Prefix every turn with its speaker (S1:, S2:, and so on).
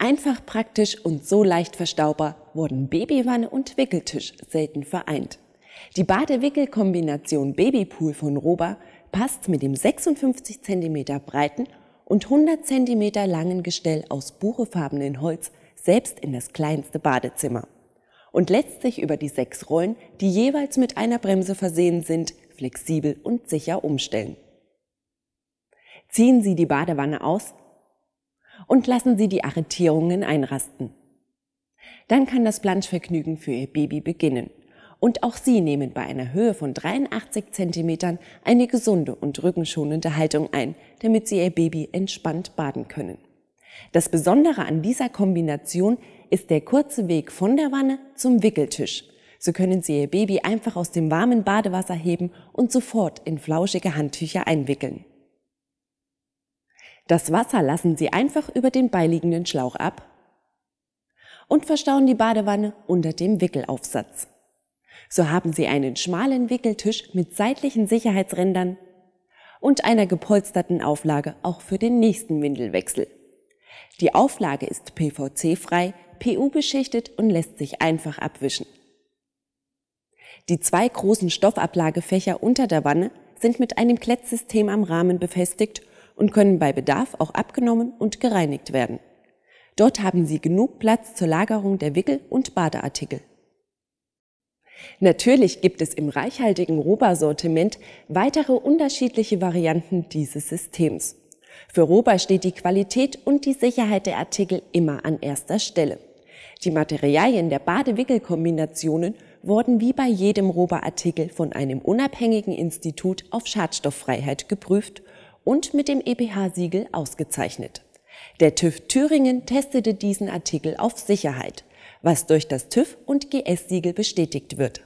S1: Einfach praktisch und so leicht verstaubar wurden Babywanne und Wickeltisch selten vereint. Die Badewickelkombination Babypool von Roba passt mit dem 56 cm breiten und 100 cm langen Gestell aus buchefarbenen Holz selbst in das kleinste Badezimmer und lässt sich über die sechs Rollen, die jeweils mit einer Bremse versehen sind, flexibel und sicher umstellen. Ziehen Sie die Badewanne aus, und lassen sie die Arretierungen einrasten. Dann kann das Planschvergnügen für ihr Baby beginnen. Und auch sie nehmen bei einer Höhe von 83 Zentimetern eine gesunde und rückenschonende Haltung ein, damit sie ihr Baby entspannt baden können. Das Besondere an dieser Kombination ist der kurze Weg von der Wanne zum Wickeltisch. So können Sie Ihr Baby einfach aus dem warmen Badewasser heben und sofort in flauschige Handtücher einwickeln. Das Wasser lassen Sie einfach über den beiliegenden Schlauch ab und verstauen die Badewanne unter dem Wickelaufsatz. So haben Sie einen schmalen Wickeltisch mit seitlichen Sicherheitsrändern und einer gepolsterten Auflage auch für den nächsten Windelwechsel. Die Auflage ist PVC-frei, PU-beschichtet und lässt sich einfach abwischen. Die zwei großen Stoffablagefächer unter der Wanne sind mit einem Klettsystem am Rahmen befestigt und können bei Bedarf auch abgenommen und gereinigt werden. Dort haben Sie genug Platz zur Lagerung der Wickel- und Badeartikel. Natürlich gibt es im reichhaltigen Roba-Sortiment weitere unterschiedliche Varianten dieses Systems. Für Roba steht die Qualität und die Sicherheit der Artikel immer an erster Stelle. Die Materialien der Badewickelkombinationen wurden wie bei jedem Roba-Artikel von einem unabhängigen Institut auf Schadstofffreiheit geprüft und mit dem EPH-Siegel ausgezeichnet. Der TÜV Thüringen testete diesen Artikel auf Sicherheit, was durch das TÜV- und GS-Siegel bestätigt wird.